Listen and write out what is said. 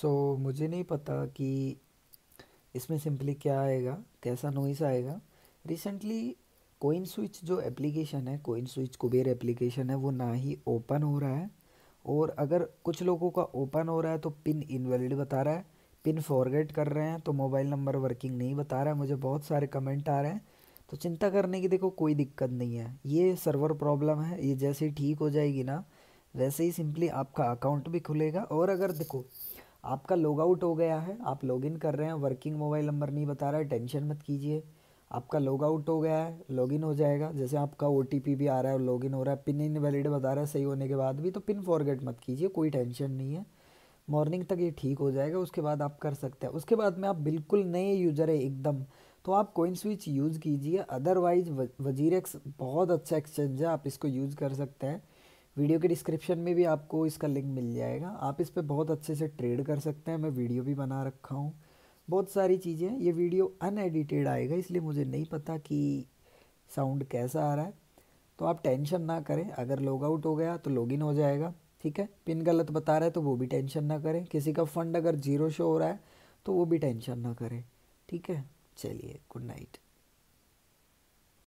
सो so, मुझे नहीं पता कि इसमें सिंपली क्या आएगा कैसा नॉइस आएगा रिसेंटली कोइन स्विच जो एप्लीकेशन है कोइन स्विच कुबेर एप्लीकेशन है वो ना ही ओपन हो रहा है और अगर कुछ लोगों का ओपन हो रहा है तो पिन इनवैलिड बता रहा है पिन फॉरगेट कर रहे हैं तो मोबाइल नंबर वर्किंग नहीं बता रहा है मुझे बहुत सारे कमेंट आ रहे हैं तो चिंता करने की देखो कोई दिक्कत नहीं है ये सर्वर प्रॉब्लम है ये जैसे ही ठीक हो जाएगी ना वैसे ही सिंपली आपका अकाउंट भी खुलेगा और अगर देखो आपका लॉग आउट हो गया है आप लॉग इन कर रहे हैं वर्किंग मोबाइल नंबर नहीं बता रहा है टेंशन मत कीजिए आपका लॉग आउट हो गया है लॉग इन हो जाएगा जैसे आपका ओ भी आ रहा है लॉग इन हो रहा है पिन इनवैलिड बता रहा है सही होने के बाद भी तो पिन फॉरगेट मत कीजिए कोई टेंशन नहीं है मॉर्निंग तक ये ठीक हो जाएगा उसके बाद आप कर सकते हैं उसके बाद में आप बिल्कुल नए यूजर है एकदम तो आप कोइन स्विच यूज़ कीजिए अदरवाइज वजीर एक्स बहुत अच्छा एक्सचेंज है आप इसको यूज़ कर सकते हैं वीडियो के डिस्क्रिप्शन में भी आपको इसका लिंक मिल जाएगा आप इस पर बहुत अच्छे से ट्रेड कर सकते हैं मैं वीडियो भी बना रखा हूँ बहुत सारी चीज़ें ये वीडियो अनएडिटेड आएगा इसलिए मुझे नहीं पता कि साउंड कैसा आ रहा है तो आप टेंशन ना करें अगर लॉग आउट हो गया तो लॉगिन हो जाएगा ठीक है पिन गलत बता रहा है तो वो भी टेंशन ना करें किसी का फंड अगर जीरो शो हो रहा है तो वो भी टेंशन ना करें ठीक है चलिए गुड नाइट